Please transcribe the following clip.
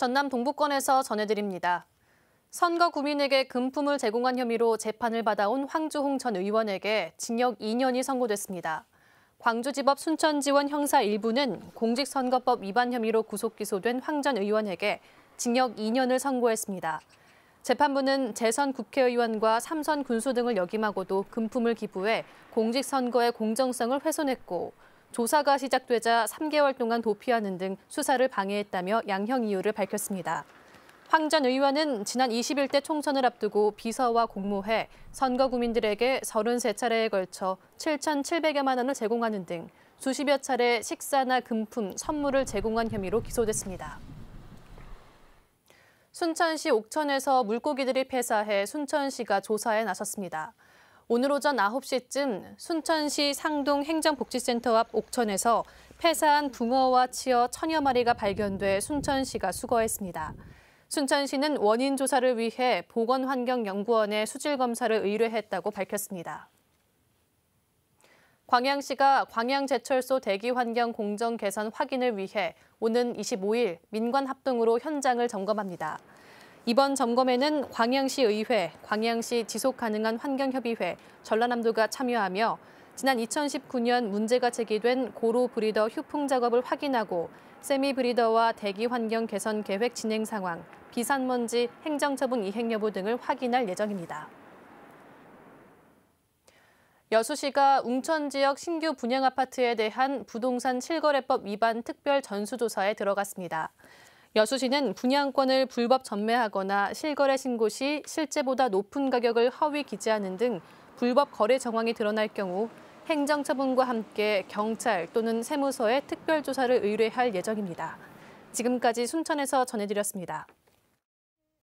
전남 동북권에서 전해드립니다. 선거 구민에게 금품을 제공한 혐의로 재판을 받아온 황주홍 전 의원에게 징역 2년이 선고됐습니다. 광주지법 순천지원 형사 1부는 공직선거법 위반 혐의로 구속 기소된 황 전 의원에게 징역 2년을 선고했습니다. 재판부는 재선 국회의원과 삼선 군수 등을 역임하고도 금품을 기부해 공직선거의 공정성을 훼손했고 조사가 시작되자 3개월 동안 도피하는 등 수사를 방해했다며 양형 이유를 밝혔습니다. 황전 의원은 지난 21대 총선을 앞두고 비서와 공모해 선거 구민들에게 33차례에 걸쳐 7,700여만 원을 제공하는 등 수십여 차례 식사나 금품, 선물을 제공한 혐의로 기소됐습니다. 순천시 옥천에서 물고기들이 폐사해 순천시가 조사에 나섰습니다. 오늘 오전 9시쯤 순천시 상동 행정복지센터 앞 옥천에서 폐사한 붕어와 치어 천여 마리가 발견돼 순천시가 수거했습니다. 순천시는 원인 조사를 위해 보건환경연구원에 수질 검사를 의뢰했다고 밝혔습니다. 광양시가 광양제철소 대기환경 공정 개선 확인을 위해 오는 25일 민관 합동으로 현장을 점검합니다. 이번 점검에는 광양시 의회, 광양시 지속가능한 환경협의회, 전라남도가 참여하며 지난 2019년 문제가 제기된 고로 브리더 휴풍 작업을 확인하고 세미 브리더와 대기 환경 개선 계획 진행 상황, 비산먼지 행정처분 이행 여부 등을 확인할 예정입니다. 여수시가 웅천 지역 신규 분양 아파트에 대한 부동산 실거래법 위반 특별 전수조사에 들어갔습니다. 여수시는 분양권을 불법 전매하거나 실거래 신고 시 실제보다 높은 가격을 허위 기재하는 등 불법 거래 정황이 드러날 경우 행정처분과 함께 경찰 또는 세무서에 특별조사를 의뢰할 예정입니다. 지금까지 순천에서 전해드렸습니다.